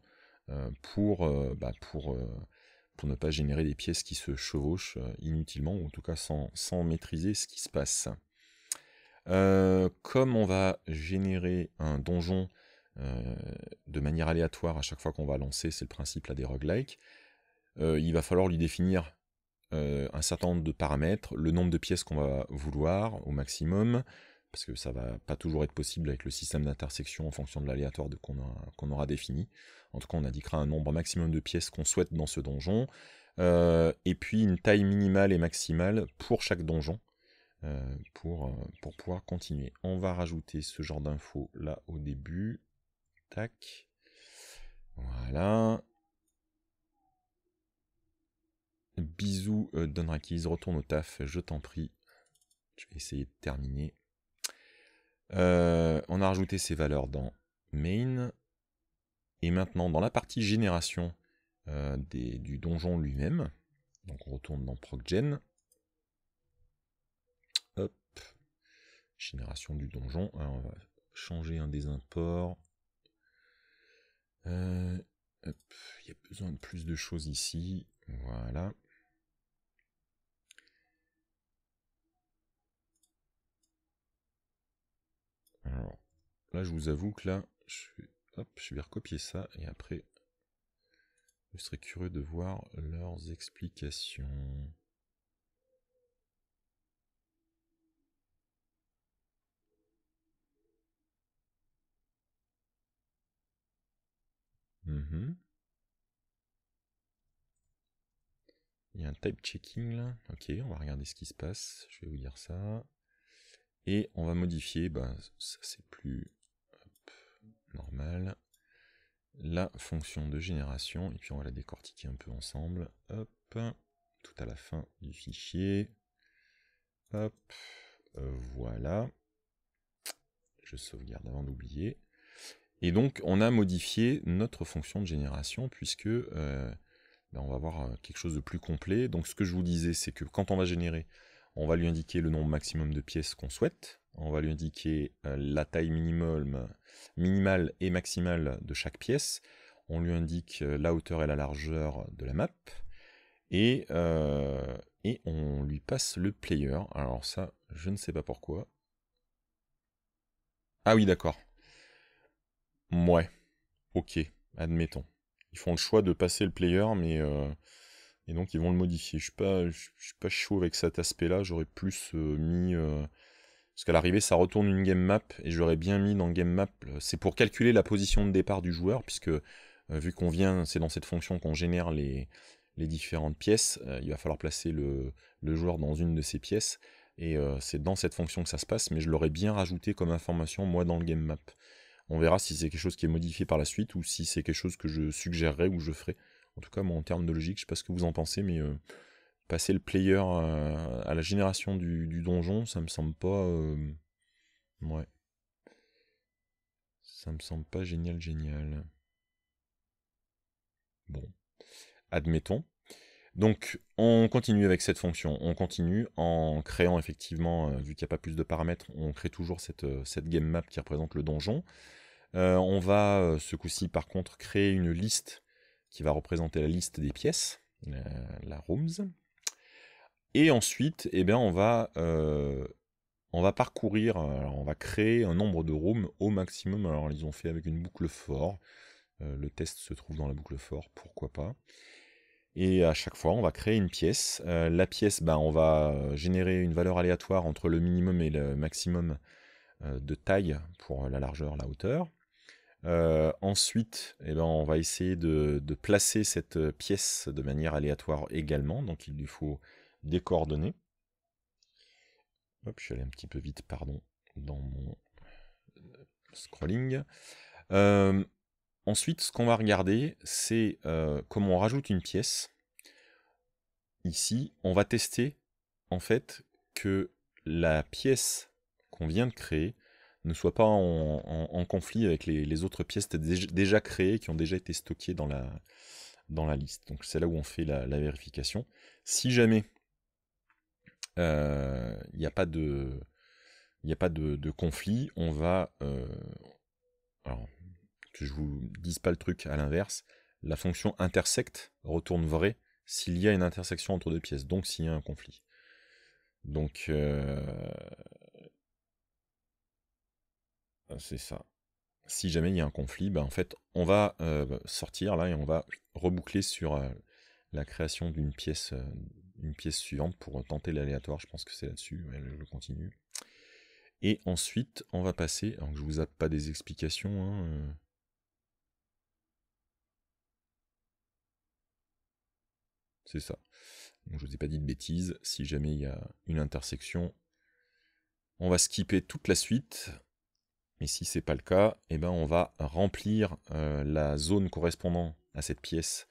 euh, pour, bah, pour, ne pas générer des pièces qui se chevauchent inutilement, ou en tout cas sans maîtriser ce qui se passe. comme on va générer un donjon euh, de manière aléatoire à chaque fois qu'on va lancer, c'est le principe à des roguelikes. Euh, il va falloir lui définir euh, un certain nombre de paramètres, le nombre de pièces qu'on va vouloir au maximum, parce que ça va pas toujours être possible avec le système d'intersection en fonction de l'aléatoire qu'on aura défini. En tout cas, on indiquera un nombre maximum de pièces qu'on souhaite dans ce donjon, et puis une taille minimale et maximale pour chaque donjon, pour, pour pouvoir continuer. On va rajouter ce genre d'infos là au début. Tac. Voilà. Bisous, euh, Retourne au taf, je t'en prie. Je vais essayer de terminer. Euh, on a rajouté ces valeurs dans main. Et maintenant, dans la partie génération euh, du donjon lui-même, donc on retourne dans ProcGen. Hop. Génération du donjon. on va changer un des imports. Euh, il y a besoin de plus de choses ici. Voilà. Alors, là, je vous avoue que là, je, je vais recopier ça et après, je serais curieux de voir leurs explications. Mhm. Il y a un type checking là. Ok, on va regarder ce qui se passe. Je vais vous dire ça. Et on va modifier, bah, ça c'est plus normal. La fonction de génération. Et puis on va la décortiquer un peu ensemble. Hop, tout à la fin du fichier. Hop, euh, voilà. Je sauvegarde avant d'oublier. Et donc, on a modifié notre fonction de génération puisque euh, ben, on va avoir euh, quelque chose de plus complet. Donc, ce que je vous disais, c'est que quand on va générer, on va lui indiquer le nombre maximum de pièces qu'on souhaite. On va lui indiquer euh, la taille minimale et maximale de chaque pièce. On lui indique la hauteur et la largeur de la map. Et, et on lui passe le player. Alors ça, je ne sais pas pourquoi. Ah oui, d'accord. Ouais, ok, admettons. Ils font le choix de passer le player, mais euh, et donc ils vont le modifier. Je ne pas, suis pas chaud avec cet aspect-là. J'aurais plus euh, mis euh, parce qu'à l'arrivée, ça retourne une game map et j'aurais bien mis dans game map. C'est pour calculer la position de départ du joueur, puisque vu qu'on vient, c'est dans cette fonction qu'on génère les, les différentes pièces. il va falloir placer le, le, joueur dans une de ces pièces. Et c'est dans cette fonction que ça se passe, mais je l'aurais bien rajouté comme information, moi, dans le game map. On verra si c'est quelque chose qui est modifié par la suite ou si c'est quelque chose que je suggérerais ou je ferai. En tout cas, moi, en termes de logique, je ne sais pas ce que vous en pensez, mais euh, passer le player euh, à, la génération du, donjon, ça me semble pas. Euh, ouais. Ça me semble pas génial, génial. Bon. Admettons. Donc on continue avec cette fonction, on continue en créant effectivement, euh, vu qu'il n'y a pas plus de paramètres, on crée toujours cette, euh, game map qui représente le donjon. Euh, on va ce coup-ci par contre créer une liste qui va représenter la liste des pièces, la, rooms. Et ensuite, eh on, va, parcourir, on va créer un nombre de rooms au maximum. Alors ils ont fait avec une boucle fort, le test se trouve dans la boucle fort, pourquoi pas. Et à chaque fois, on va créer une pièce. Euh, la pièce, ben, on va euh, générer une valeur aléatoire entre le minimum et le maximum euh, de taille pour la largeur, la hauteur. ensuite, eh ben, on va essayer de, placer cette pièce de manière aléatoire également. Donc il lui faut des coordonnées. Hop, je suis allé un petit peu vite, pardon, dans mon scrolling. Ensuite, ce qu'on va regarder, c'est euh, comment on rajoute une pièce. Ici, on va tester en fait que la pièce qu'on vient de créer ne soit pas en, conflit avec les, autres pièces déjà créées qui ont déjà été stockées dans la, dans la liste. Donc c'est là où on fait la, vérification. Si jamais il euh, n'y a pas de, a pas de, conflit, on va... Euh, je vous dise pas le truc à l'inverse, la fonction intersect retourne vrai s'il y a une intersection entre deux pièces, donc s'il y a un conflit. Donc euh, ah, c'est ça. Si jamais il y a un conflit, ben en fait on va euh, sortir là et on va reboucler sur euh, la création d'une pièce, une pièce suivante pour tenter l'aléatoire. Je pense que c'est là-dessus. je continue. Et ensuite on va passer. Alors que je vous ai pas des explications. Hein, C'est ça. Donc, je vous ai pas dit de bêtises. Si jamais il y a une intersection, on va skipper toute la suite. Mais si c'est pas le cas, eh ben on va remplir euh, la zone correspondant à cette pièce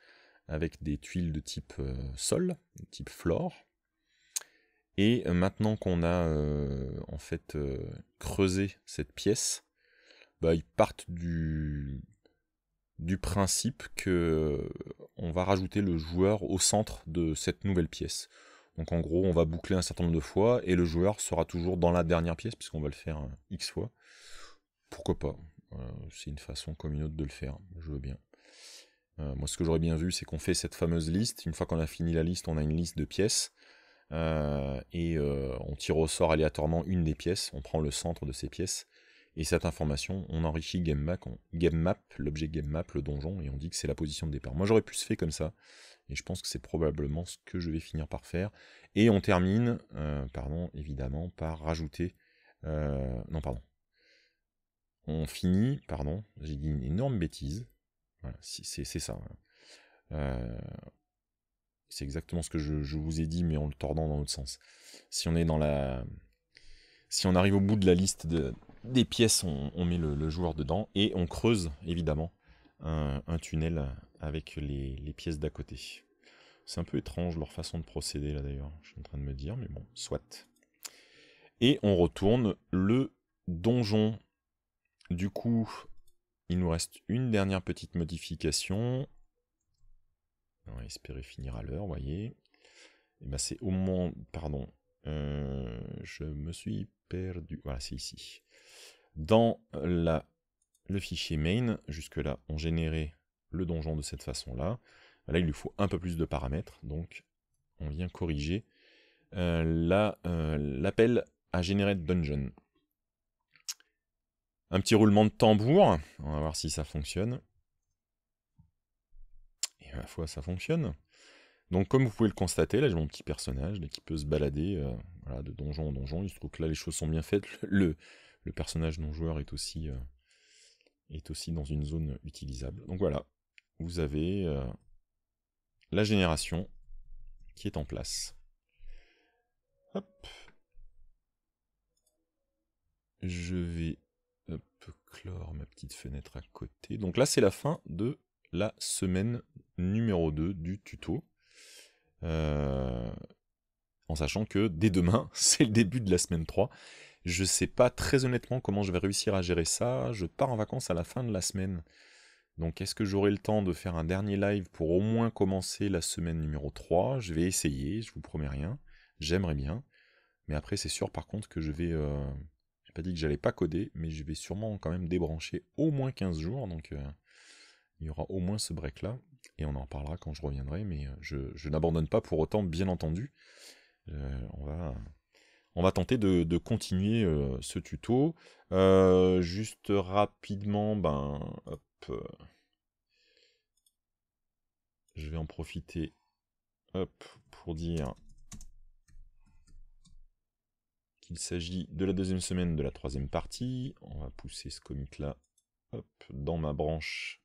avec des tuiles de type euh, sol, de type flore. Et euh, maintenant qu'on a en fait creusé cette pièce, bah, ils partent du, du principe que euh, on va rajouter le joueur au centre de cette nouvelle pièce. Donc en gros, on va boucler un certain nombre de fois et le joueur sera toujours dans la dernière pièce puisqu'on va le faire euh, x fois. Pourquoi pas euh, C'est une façon comme une autre de le faire. Je veux bien. moi, ce que j'aurais bien vu, c'est qu'on fait cette fameuse liste. Une fois qu'on a fini la liste, on a une liste de pièces. et on tire au sort aléatoirement une des pièces, on prend le centre de ces pièces, et cette information, on enrichit map, on... map l'objet map, le donjon, et on dit que c'est la position de départ. Moi j'aurais pu se faire comme ça, et je pense que c'est probablement ce que je vais finir par faire. Et on termine, euh, pardon, évidemment, par rajouter... Euh, non, pardon. On finit, pardon, j'ai dit une énorme bêtise. Voilà, c'est ça. Hein. Euh, c'est exactement ce que je, je, vous ai dit, mais en le tordant dans l'autre sens. Si on est dans la... Si on arrive au bout de la liste de, des pièces, on, met le, joueur dedans et on creuse évidemment un, tunnel avec les, pièces d'à côté. C'est un peu étrange leur façon de procéder là d'ailleurs, je suis en train de me dire, mais bon, soit. Et on retourne le donjon. Du coup, il nous reste une dernière petite modification. On va espérer finir à l'heure, voyez. Et eh ben c'est au moment... Pardon. Euh, je me suis perdu. Voilà, c'est ici. Dans euh, la, le fichier main, jusque-là, on générait le donjon de cette façon-là. Là, il lui faut un peu plus de paramètres, donc on vient corriger euh, euh, l'appel à générer dungeon. Un petit roulement de tambour, on va voir si ça fonctionne. Et à la fois, ça fonctionne. Donc comme vous pouvez le constater, là j'ai mon petit personnage qui peut se balader de donjon en donjon. Il se trouve que là les choses sont bien faites. Le, le personnage non joueur est aussi, euh, est aussi dans une zone utilisable. Donc voilà, vous avez euh, la génération qui est en place. Hop. Je vais clore ma petite fenêtre à côté. Donc là, c'est la fin de la semaine numéro 2 du tuto. Euh, en sachant que dès demain, c'est le début de la semaine 3. Je ne sais pas très honnêtement comment je vais réussir à gérer ça. Je pars en vacances à la fin de la semaine. Donc est-ce que j'aurai le temps de faire un dernier live pour au moins commencer la semaine numéro 3 Je vais essayer, je vous promets rien. J'aimerais bien. Mais après c'est sûr par contre que je vais... Euh, j'ai pas dit que j'allais pas coder, mais je vais sûrement quand même débrancher au moins 15 jours. Donc euh, il y aura au moins ce break là. Et on en parlera quand je reviendrai. Mais euh, je, n'abandonne pas pour autant, bien entendu. on va on va tenter de, continuer euh, ce tuto. Euh, juste rapidement, ben, euh, je vais en profiter pour dire qu'il s'agit de la deuxième semaine de la troisième partie. On va pousser ce comic là dans ma branche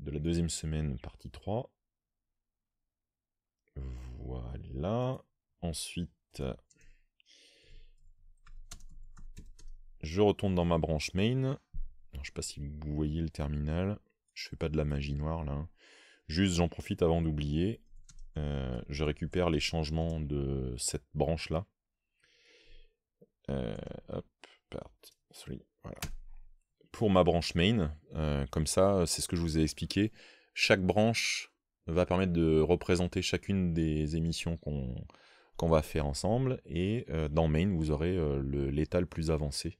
de la deuxième semaine, partie 3. Voilà. Ensuite, Je retourne dans ma branche main. Je ne sais pas si vous voyez le terminal. Je ne fais pas de la magie noire là. Hein. Juste j'en profite avant d'oublier. Euh, je récupère les changements de cette branche là. Euh, Pour ma branche main, euh, comme ça, c'est ce que je vous ai expliqué. Chaque branche va permettre de représenter chacune des émissions qu'on va faire ensemble. Et dans main, vous aurez l'état le plus avancé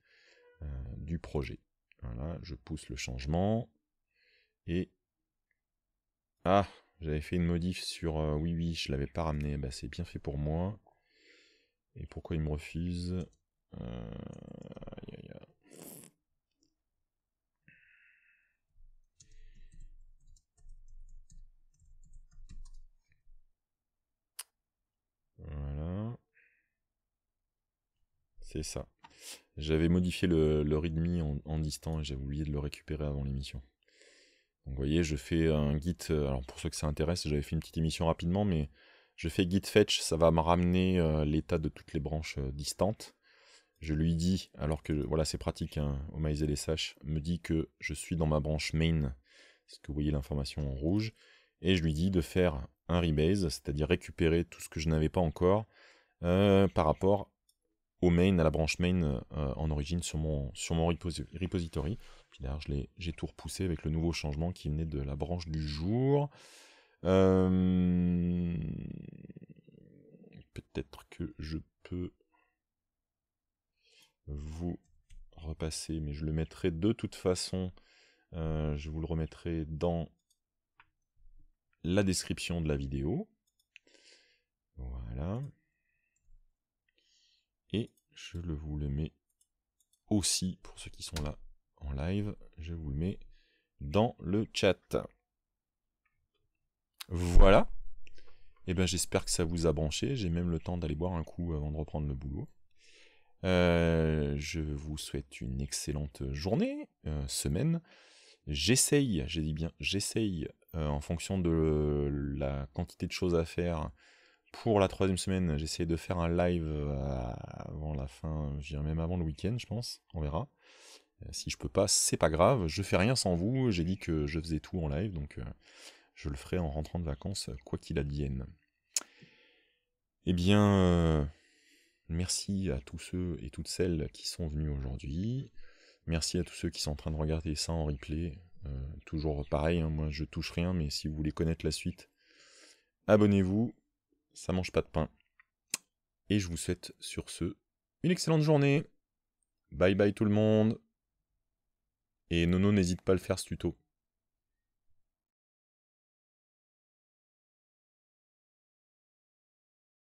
euh, du projet. Voilà, je pousse le changement. Et... Ah, j'avais fait une modif sur euh, oui oui, je l'avais pas ramené, bah, c'est bien fait pour moi. Et pourquoi il me refuse euh, Voilà. C'est ça. J'avais modifié le, readme en, distant et j'avais oublié de le récupérer avant l'émission. Donc vous voyez, je fais un git, euh, alors pour ceux que ça intéresse, j'avais fait une petite émission rapidement, mais je fais git fetch, ça va me ramener euh, l'état de toutes les branches euh, distantes. Je lui dis, alors que voilà, c'est pratique, hein, au MyZLSH, me dit que je suis dans ma branche main, ce que vous voyez l'information en rouge, et je lui dis de faire un rebase, c'est-à-dire récupérer tout ce que je n'avais pas encore par rapport main, à la branche main euh, en origine sur mon, sur mon repository. Puis j'ai tout repoussé avec le nouveau changement qui venait de la branche du jour. Euh, peut-être que je peux vous repasser, mais je le mettrai de toute façon. Euh, je vous le remettrai dans la description de la vidéo. Voilà je vous le mets aussi pour ceux qui sont là en live, je vous le mets dans le chat. Voilà. eh bien, j'espère que ça vous a branché. J'ai même le temps d'aller boire un coup avant de reprendre le boulot. Euh, je vous souhaite une excellente journée, euh, semaine. J'essaye, j'ai dit bien, j'essaye euh, en fonction de la quantité de choses à faire pour la troisième semaine, j'essaie de faire un live euh, avant la fin, je dirais même avant le week-end, je pense. On verra. Euh, si je peux pas, c'est pas grave. Je fais rien sans vous. J'ai dit que je faisais tout en live, donc euh, je le ferai en rentrant de vacances, quoi qu'il advienne. Eh bien, merci à tous ceux et toutes celles qui sont venus aujourd'hui. Merci à tous ceux qui sont en train de regarder ça en replay. toujours pareil, hein, moi je touche rien, mais si vous voulez connaître la suite, abonnez-vous, ça mange pas de pain. Et je vous souhaite sur ce une excellente journée. Bye bye tout le monde. Et Nono, n'hésite pas à le faire ce tuto.